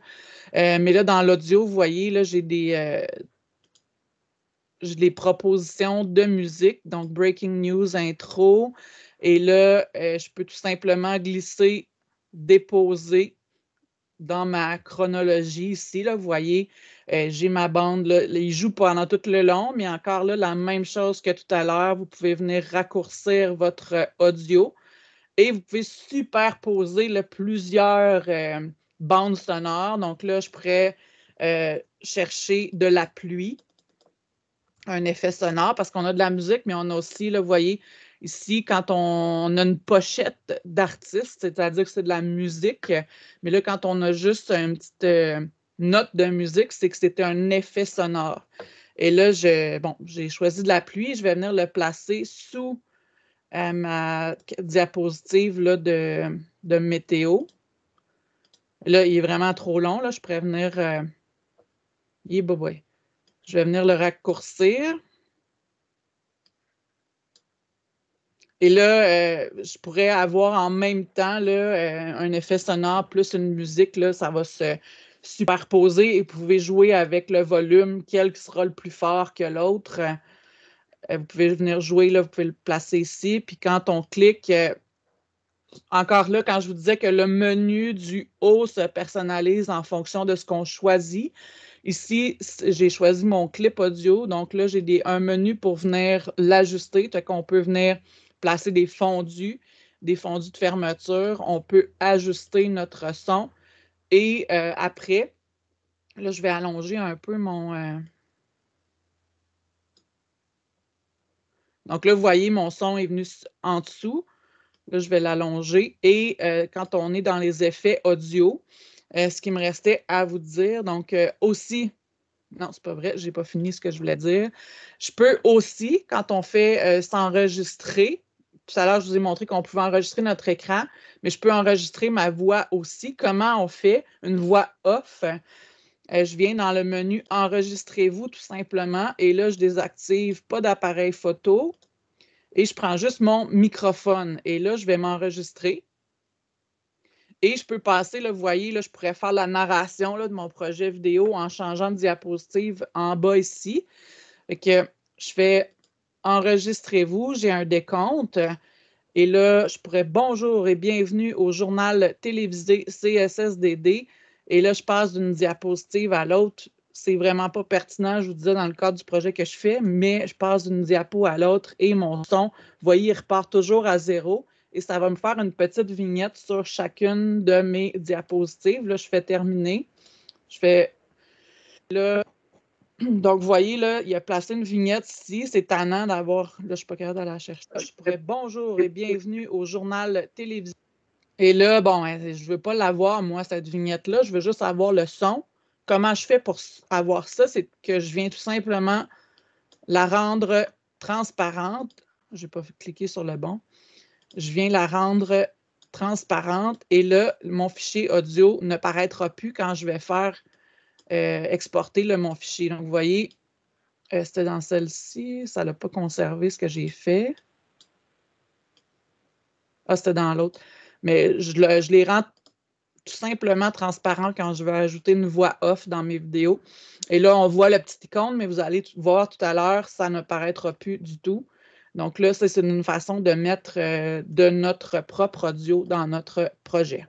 mais là, dans l'audio, vous voyez, là, j'ai des, euh, des propositions de musique. Donc, Breaking News, intro. Et là, je peux tout simplement glisser, déposer dans ma chronologie ici. Là, vous voyez, euh, j'ai ma bande. il joue pendant tout le long, mais encore là, la même chose que tout à l'heure. Vous pouvez venir raccourcir votre euh, audio et vous pouvez superposer plusieurs euh, bandes sonores. Donc là, je pourrais chercher de la pluie, un effet sonore, parce qu'on a de la musique, mais on a aussi, là, vous voyez, Ici, quand on a une pochette d'artiste, c'est-à-dire que c'est de la musique, mais là, quand on a juste une petite euh, note de musique, c'est que c'était un effet sonore. Et là, j'ai choisi de la pluie, je vais venir le placer sous euh, ma diapositive de, météo. Là, il est vraiment trop long, là, je pourrais venir... Euh, je vais venir le raccourcir. Et là, euh, je pourrais avoir en même temps là, euh, un effet sonore plus une musique. ça va se superposer et vous pouvez jouer avec le volume, quel qui sera le plus fort que l'autre. Euh, vous pouvez venir jouer, là, vous pouvez le placer ici. Puis quand on clique, encore là, quand je vous disais que le menu du haut se personnalise en fonction de ce qu'on choisit, Ici, j'ai choisi mon clip audio. Donc là, j'ai un menu pour venir l'ajuster. qu'on peut venir placer des fondus, des fondus de fermeture. On peut ajuster notre son. Et euh, après, là, je vais allonger un peu mon... Euh, donc là, vous voyez, mon son est venu en dessous. Là, je vais l'allonger. Et euh, quand on est dans les effets audio, ce qui me restait à vous dire, donc aussi, non, c'est pas vrai, j'ai pas fini ce que je voulais dire. Je peux aussi, quand on fait s'enregistrer, tout à l'heure, je vous ai montré qu'on pouvait enregistrer notre écran, mais je peux enregistrer ma voix aussi. Comment on fait une voix off? Euh, je viens dans le menu Enregistrez-vous tout simplement et là, je désactive pas d'appareil photo et je prends juste mon microphone et là, je vais m'enregistrer. Et je peux passer, vous voyez, là, je pourrais faire la narration de mon projet vidéo en changeant de diapositive en bas ici. Fait que je fais enregistrez-vous, j'ai un décompte. Et là, je pourrais bonjour et bienvenue au journal télévisé CSSDD. Et là, je passe d'une diapositive à l'autre. C'est vraiment pas pertinent, je vous disais, dans le cadre du projet que je fais, mais je passe d'une diapo à l'autre et mon son, vous voyez, il repart toujours à zéro. Et ça va me faire une petite vignette sur chacune de mes diapositives. Là, je fais terminer. Je fais là, <clears throat> Donc, vous voyez, là, il a placé une vignette ici. C'est tannant d'avoir. Là, je ne suis pas capable d'aller la chercher. Ah, je pourrais bonjour et bienvenue au journal télévisé. Mmh. Et là, bon, hein, je ne veux pas l'avoir, moi, cette vignette-là. Je veux juste avoir le son. Comment je fais pour avoir ça? C'est que je viens tout simplement la rendre transparente. Je n'ai pas cliqué sur le bon. Je viens la rendre transparente et là, mon fichier audio ne paraîtra plus quand je vais faire euh, exporter le mon fichier. Donc, vous voyez, euh, c'était dans celle-ci. Ça n'a pas conservé ce que j'ai fait. Ah, c'était dans l'autre. Mais je, les rends tout simplement transparents quand je vais ajouter une voix off dans mes vidéos. Et là, on voit la petite icône, mais vous allez voir tout à l'heure, ça ne paraîtra plus du tout. Donc là, c'est une façon de mettre euh, de notre propre audio dans notre projet.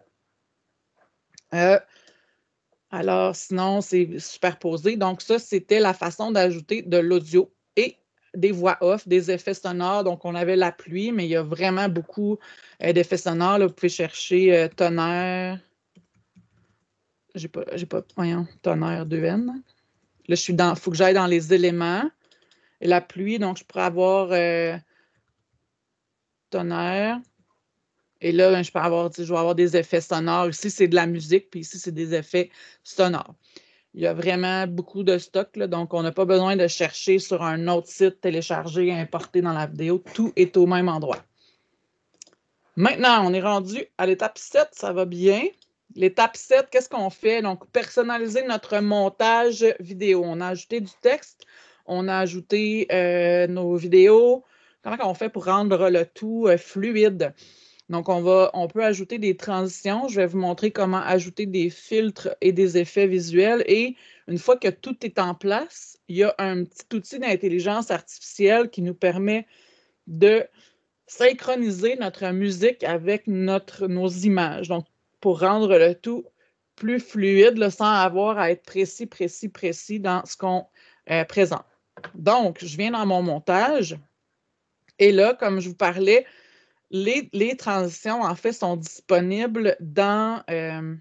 Alors, sinon, c'est superposé. Donc, ça, c'était la façon d'ajouter de l'audio et des voix off, des effets sonores. Donc, on avait la pluie, mais il y a vraiment beaucoup euh, d'effets sonores. Là, vous pouvez chercher euh, tonnerre. J'ai pas, pas, voyons, tonnerre de n Là, je suis dans, faut que j'aille dans les éléments. Et la pluie, donc, je pourrais avoir euh, tonnerre. Et là, ben, je peux avoir, je vais avoir des effets sonores. Ici, c'est de la musique, puis ici, c'est des effets sonores. Il y a vraiment beaucoup de stock, donc on n'a pas besoin de chercher sur un autre site, télécharger, importer dans la vidéo. Tout est au même endroit. Maintenant, on est rendu à l'étape 7, ça va bien. L'étape 7, qu'est-ce qu'on fait? Donc, personnaliser notre montage vidéo. On a ajouté du texte, on a ajouté euh, nos vidéos. Comment on fait pour rendre le tout euh, fluide? Donc, on, peut ajouter des transitions. Je vais vous montrer comment ajouter des filtres et des effets visuels. Et une fois que tout est en place, il y a un petit outil d'intelligence artificielle qui nous permet de synchroniser notre musique avec nos images. Donc, pour rendre le tout plus fluide, sans avoir à être précis, précis, précis dans ce qu'on euh, présente. Donc, je viens dans mon montage. Et là, comme je vous parlais, les, transitions, en fait, sont disponibles dans. Euh,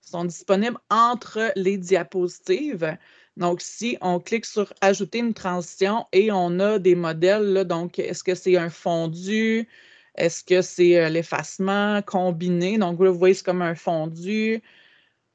sont disponibles entre les diapositives. Donc, si on clique sur Ajouter une transition et on a des modèles, donc est-ce que c'est un fondu, est-ce que c'est euh, l'effacement combiné? Donc, vous voyez, c'est comme un fondu.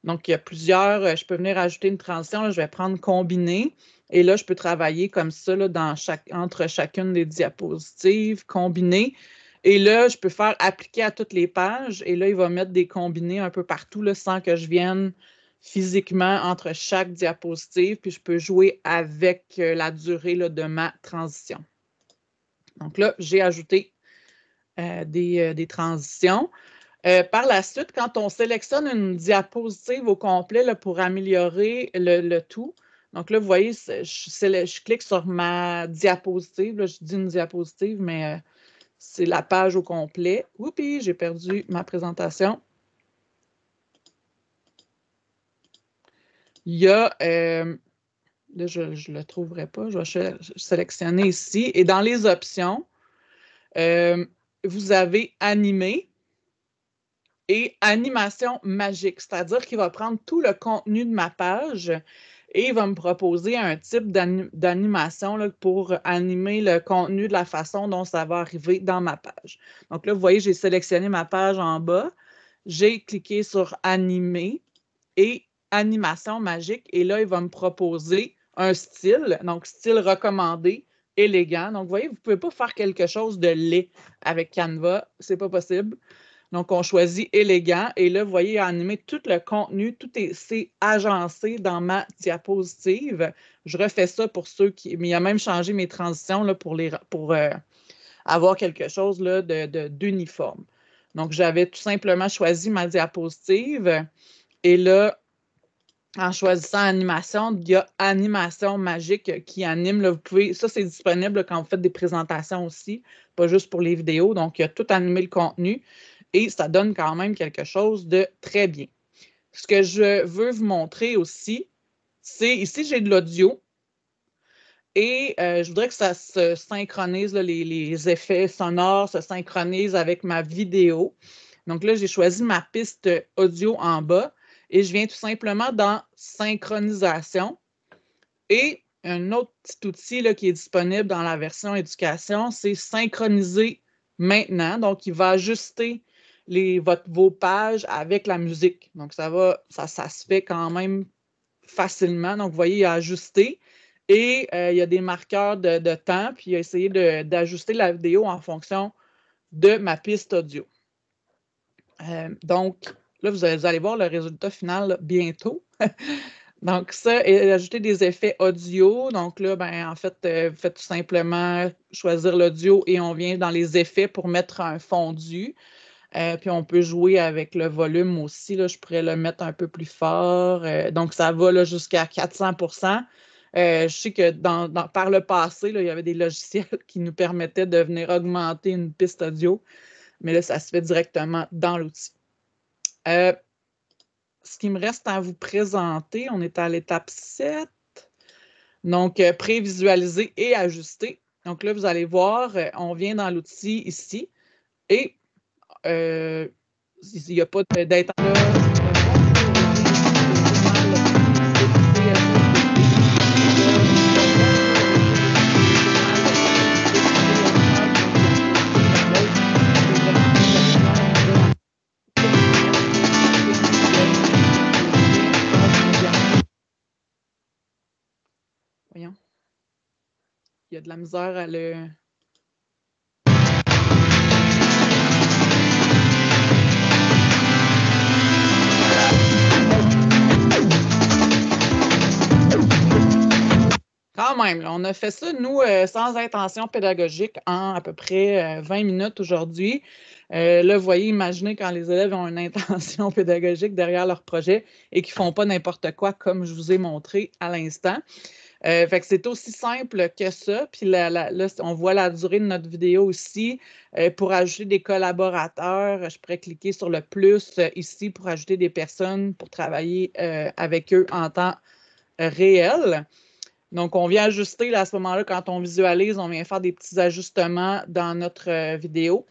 Donc, il y a plusieurs. Euh, je peux venir ajouter une transition. je vais prendre combiné. Et là, je peux travailler comme ça dans entre chacune des diapositives, combiner. Et là, je peux faire appliquer à toutes les pages. Et là, il va mettre des combinés un peu partout sans que je vienne physiquement entre chaque diapositive. Puis je peux jouer avec euh, la durée de ma transition. Donc là, j'ai ajouté euh, euh, des, transitions. par la suite, quand on sélectionne une diapositive au complet pour améliorer le tout, donc là, vous voyez, je, clique sur ma diapositive. Là, je dis une diapositive, mais euh, c'est la page au complet. Oupi, j'ai perdu ma présentation. Il y a, euh, là, je ne le trouverai pas, je vais sélectionner ici. Et dans les options, euh, vous avez animer et animation magique, c'est-à-dire qu'il va prendre tout le contenu de ma page et il va me proposer un type d'animation pour animer le contenu de la façon dont ça va arriver dans ma page. Donc là, vous voyez, j'ai sélectionné ma page en bas, j'ai cliqué sur Animer et Animation magique, et là, il va me proposer un style, donc style recommandé, élégant. Donc, vous voyez, vous ne pouvez pas faire quelque chose de laid avec Canva, Ce n'est pas possible. Donc, on choisit élégant et là, vous voyez, animé tout le contenu, tout est, agencé dans ma diapositive. Je refais ça pour ceux qui. Mais il a même changé mes transitions là, pour, les, pour euh, avoir quelque chose là, d'uniforme. Donc, j'avais tout simplement choisi ma diapositive et là, en choisissant animation, il y a animation magique qui anime. vous pouvez, ça, c'est disponible quand vous faites des présentations aussi, pas juste pour les vidéos. Donc, il y a tout animé le contenu et ça donne quand même quelque chose de très bien. Ce que je veux vous montrer aussi, c'est ici, j'ai de l'audio. Et euh, je voudrais que ça se synchronise, les, effets sonores se synchronisent avec ma vidéo. Donc là, j'ai choisi ma piste audio en bas et je viens tout simplement dans synchronisation. Et un autre petit outil qui est disponible dans la version éducation, c'est synchroniser maintenant. Donc, il va ajuster vos pages avec la musique. Donc, ça va, ça, se fait quand même facilement. Donc, vous voyez, il a ajusté et euh, il y a des marqueurs de, temps, puis il a essayé d'ajuster la vidéo en fonction de ma piste audio. Euh, donc, là, vous allez voir le résultat final bientôt. <laughs> donc, ça, et ajouter des effets audio. Donc, là, ben, en fait, euh, vous faites tout simplement choisir l'audio et on vient dans les effets pour mettre un fondu. Euh, puis on peut jouer avec le volume aussi. je pourrais le mettre un peu plus fort. Euh, donc, ça va jusqu'à 400 euh, je sais que par le passé, il y avait des logiciels <laughs> qui nous permettaient de venir augmenter une piste audio, mais là, ça se fait directement dans l'outil. ce qui me reste à vous présenter, on est à l'étape 7. Donc, prévisualiser et ajuster. Donc là, vous allez voir, on vient dans l'outil ici et euh, il n'y a pas d'être là. Voyons. Il y a de la misère à le, Quand même, on a fait ça, nous, euh, sans intention pédagogique, en à peu près 20 euh, minutes aujourd'hui. Euh, là, vous voyez, imaginez quand les élèves ont une <laughs> intention pédagogique derrière leur projet et qu'ils ne font pas n'importe quoi, comme je vous ai montré à l'instant. fait que c'est aussi simple que ça. Puis là, on voit la durée de notre vidéo aussi. pour ajouter des collaborateurs, je pourrais cliquer sur le plus ici pour ajouter des personnes pour travailler avec eux en temps réel. Donc, on vient ajuster à ce moment-là, quand on visualise, on vient faire des petits ajustements dans notre euh, vidéo.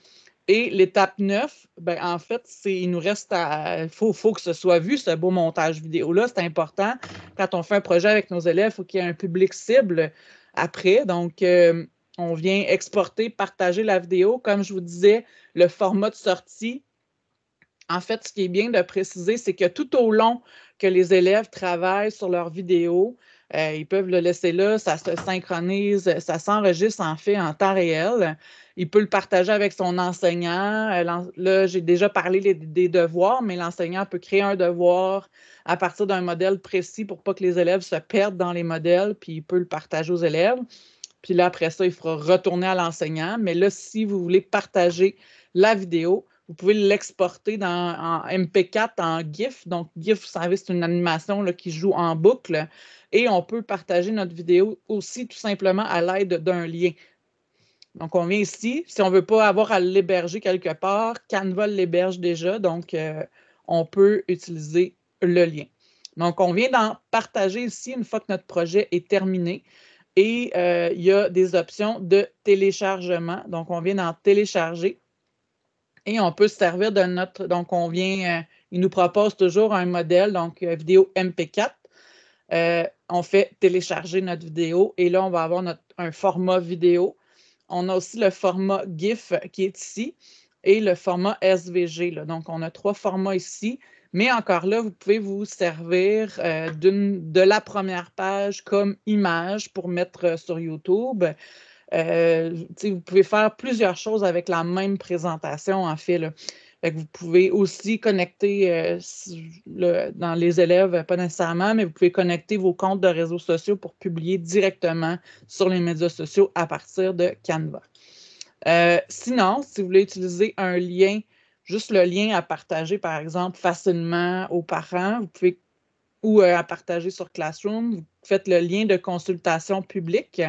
Et l'étape 9, ben, en fait, il nous reste à. Il faut, que ce soit vu, ce beau montage vidéo-là. C'est important. Quand on fait un projet avec nos élèves, il faut qu'il y ait un public cible après. Donc, euh, on vient exporter, partager la vidéo. Comme je vous disais, le format de sortie. En fait, ce qui est bien de préciser, c'est que tout au long que les élèves travaillent sur leur vidéo, euh, ils peuvent le laisser là, ça se synchronise, ça s'enregistre en fait en temps réel. Il peut le partager avec son enseignant. Euh, là, j'ai déjà parlé des devoirs, mais l'enseignant peut créer un devoir à partir d'un modèle précis pour pas que les élèves se perdent dans les modèles, puis il peut le partager aux élèves. Puis là, après ça, il fera retourner à l'enseignant. Mais là, si vous voulez partager la vidéo, vous pouvez l'exporter en MP4 en GIF. Donc, GIF, vous savez, c'est une animation là, qui joue en boucle. Et on peut partager notre vidéo aussi tout simplement à l'aide d'un lien. Donc, on vient ici. Si on ne veut pas avoir à l'héberger quelque part, Canva l'héberge déjà. Donc, euh, on peut utiliser le lien. Donc, on vient d'en partager ici une fois que notre projet est terminé. Et euh, il y a des options de téléchargement. Donc, on vient d'en télécharger et on peut se servir de notre. Donc, on vient, euh, il nous propose toujours un modèle, donc euh, vidéo MP4. Euh, on fait télécharger notre vidéo et là, on va avoir notre, un format vidéo. On a aussi le format GIF qui est ici et le format SVG. Donc, on a trois formats ici. Mais encore là, vous pouvez vous servir de la première page comme image pour mettre sur YouTube. Euh, vous pouvez faire plusieurs choses avec la même présentation, en fait. vous pouvez aussi connecter euh, dans les élèves, pas nécessairement, mais vous pouvez connecter vos comptes de réseaux sociaux pour publier directement sur les médias sociaux à partir de Canva. Euh, sinon, si vous voulez utiliser un lien, juste le lien à partager, par exemple, facilement aux parents, vous pouvez ou à partager sur Classroom, vous faites le lien de consultation publique.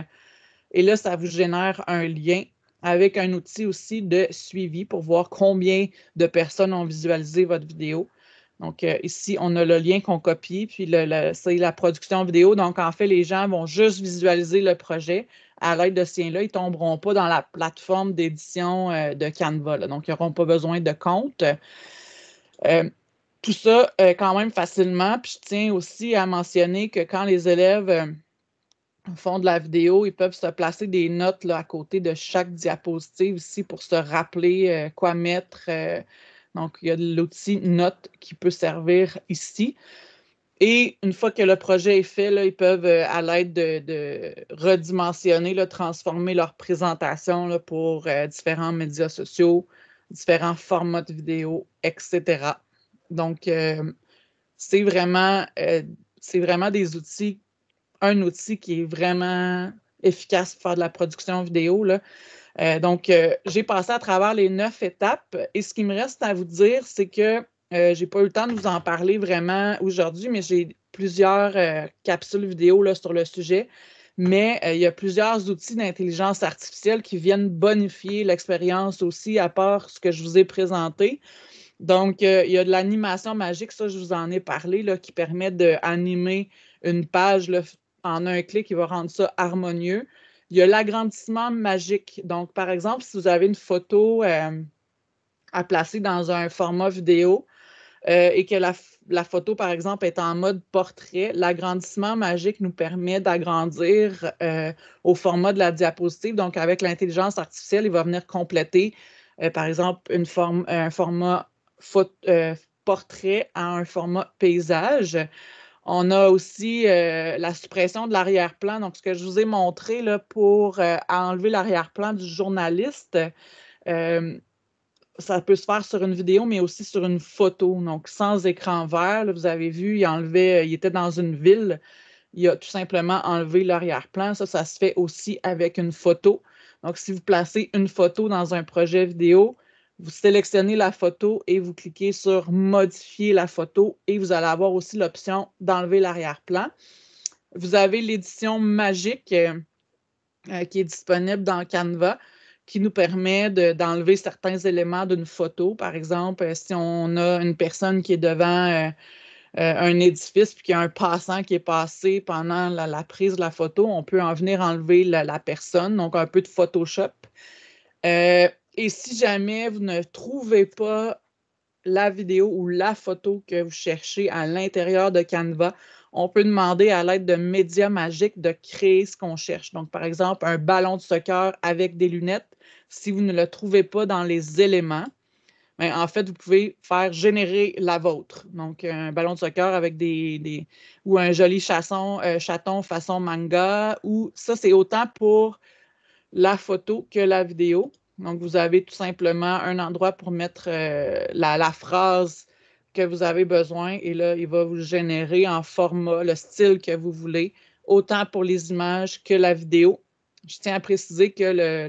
Et là, ça vous génère un lien avec un outil aussi de suivi pour voir combien de personnes ont visualisé votre vidéo. Donc, euh, ici, on a le lien qu'on copie, puis c'est la production vidéo. Donc, en fait, les gens vont juste visualiser le projet. À l'aide de ce lien-là, ils ne tomberont pas dans la plateforme d'édition euh, de Canva. Donc, ils n'auront pas besoin de compte. Euh, tout ça, quand même, facilement. Puis, je tiens aussi à mentionner que quand les élèves fond de la vidéo, ils peuvent se placer des notes à côté de chaque diapositive ici pour se rappeler euh, quoi mettre. Euh. donc, il y a l'outil notes qui peut servir ici. Et une fois que le projet est fait, ils peuvent, euh, à l'aide de, redimensionner, transformer leur présentation pour différents médias sociaux, différents formats de vidéo etc. Donc, c'est vraiment, vraiment des outils un outil qui est vraiment efficace pour faire de la production vidéo. Là. Euh, donc, euh, j'ai passé à travers les neuf étapes et ce qui me reste à vous dire, c'est que euh, je n'ai pas eu le temps de vous en parler vraiment aujourd'hui, mais j'ai plusieurs capsules vidéo là, sur le sujet. Mais il y a plusieurs outils d'intelligence artificielle qui viennent bonifier l'expérience aussi, à part ce que je vous ai présenté. Donc, il y a de l'animation magique, ça, je vous en ai parlé, là, qui permet d'animer une page en un clic, il va rendre ça harmonieux. Il y a l'agrandissement magique. Donc, par exemple, si vous avez une photo euh, à placer dans un format vidéo euh, et que la, photo, par exemple, est en mode portrait, l'agrandissement magique nous permet d'agrandir euh, au format de la diapositive. Donc, avec l'intelligence artificielle, il va venir compléter, par exemple, une forme, un format portrait à un format paysage. On a aussi euh, la suppression de l'arrière-plan. Donc, ce que je vous ai montré pour euh, enlever l'arrière-plan du journaliste, euh, ça peut se faire sur une vidéo, mais aussi sur une photo. Donc, sans écran vert, vous avez vu, il enlevait, il était dans une ville. Il a tout simplement enlevé l'arrière-plan. Ça, ça se fait aussi avec une photo. Donc, si vous placez une photo dans un projet vidéo, vous sélectionnez la photo et vous cliquez sur Modifier la photo et vous allez avoir aussi l'option d'enlever l'arrière-plan. Vous avez l'édition magique euh, euh, qui est disponible dans Canva qui nous permet d'enlever certains éléments d'une photo. Par exemple, euh, si on a une personne qui est devant un édifice puis qu'il y a un passant qui est passé pendant la, prise de la photo, on peut en venir enlever la, personne, donc un peu de Photoshop. Et si jamais vous ne trouvez pas la vidéo ou la photo que vous cherchez à l'intérieur de Canva, on peut demander à l'aide de médias magiques de créer ce qu'on cherche. Donc, par exemple, un ballon de soccer avec des lunettes. Si vous ne le trouvez pas dans les éléments, ben, en fait, vous pouvez faire générer la vôtre. Donc, un ballon de soccer avec des. ou un joli chasson, euh, chaton façon manga. Ou ça, c'est autant pour la photo que la vidéo. Donc, vous avez tout simplement un endroit pour mettre euh, la, phrase que vous avez besoin et là, il va vous générer en format, le style que vous voulez, autant pour les images que la vidéo. Je tiens à préciser que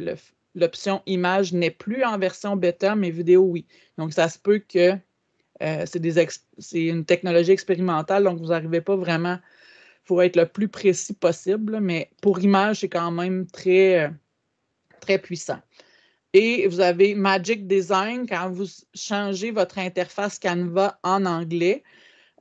l'option image n'est plus en version bêta, mais vidéo, oui. Donc, ça se peut que euh, c'est une technologie expérimentale, donc vous n'arrivez pas vraiment, pour être le plus précis possible, mais pour image, c'est quand même très, euh, très puissant. Et vous avez Magic Design quand vous changez votre interface Canva en anglais.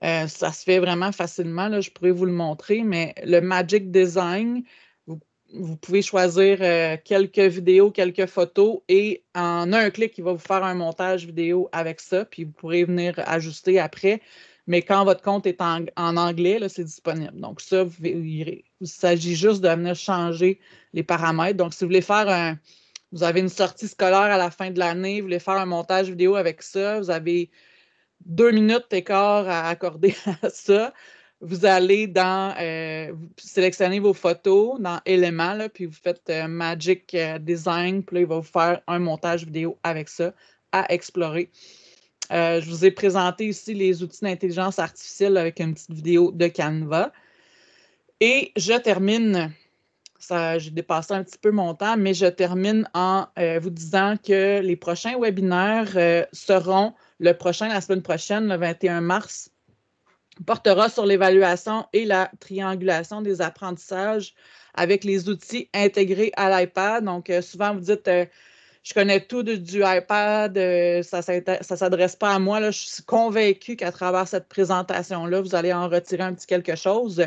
Euh, ça se fait vraiment facilement, là, je pourrais vous le montrer, mais le Magic Design, vous, pouvez choisir euh, quelques vidéos, quelques photos et en un clic, il va vous faire un montage vidéo avec ça, puis vous pourrez venir ajuster après. Mais quand votre compte est en, anglais, c'est disponible. Donc, ça, il s'agit juste de venir changer les paramètres. Donc, si vous voulez faire un, vous avez une sortie scolaire à la fin de l'année, vous voulez faire un montage vidéo avec ça, vous avez deux minutes et quart à accorder <laughs> à ça. Vous allez dans, euh, sélectionnez vos photos dans Éléments, puis vous faites euh, Magic euh, Design, puis là, il va vous faire un montage vidéo avec ça à explorer. je vous ai présenté ici les outils d'intelligence artificielle avec une petite vidéo de Canva. Et je termine j'ai dépassé un petit peu mon temps, mais je termine en euh, vous disant que les prochains webinaires euh, seront le prochain, la semaine prochaine, le 21 mars, portera sur l'évaluation et la triangulation des apprentissages avec les outils intégrés à l'iPad. Donc, euh, souvent, vous dites, je connais tout de, du iPad, ça ne s'adresse pas à moi. Là. Je suis convaincue qu'à travers cette présentation-là, vous allez en retirer un petit quelque chose.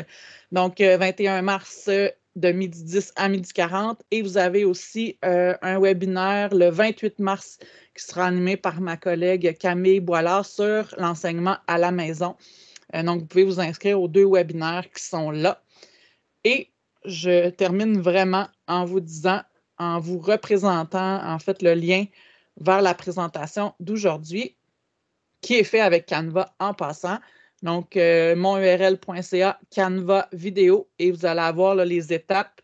Donc, 21 mars, de midi 10 à h 40. Et vous avez aussi euh, un webinaire le 28 mars qui sera animé par ma collègue Camille Boilard sur l'enseignement à la maison. Euh, donc, vous pouvez vous inscrire aux deux webinaires qui sont là. Et je termine vraiment en vous disant, en vous représentant en fait le lien vers la présentation d'aujourd'hui qui est fait avec Canva en passant. Donc, euh, monurl.ca, Canva vidéo, et vous allez avoir les étapes.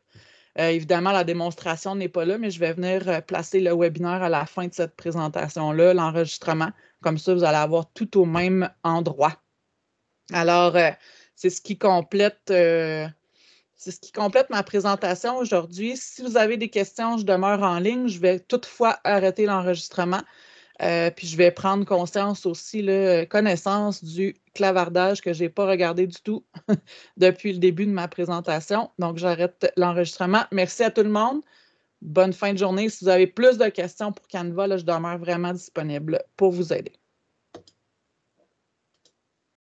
Euh, évidemment, la démonstration n'est pas là, mais je vais venir euh, placer le webinaire à la fin de cette présentation-là, l'enregistrement. Comme ça, vous allez avoir tout au même endroit. Alors, c'est ce qui c'est ce qui complète ma présentation aujourd'hui. Si vous avez des questions, je demeure en ligne. Je vais toutefois arrêter l'enregistrement euh, puis je vais prendre conscience aussi, le euh, connaissance du clavardage que je n'ai pas regardé du tout <laughs> depuis le début de ma présentation. Donc, j'arrête l'enregistrement. Merci à tout le monde. Bonne fin de journée. Si vous avez plus de questions pour Canva, là, je demeure vraiment disponible pour vous aider.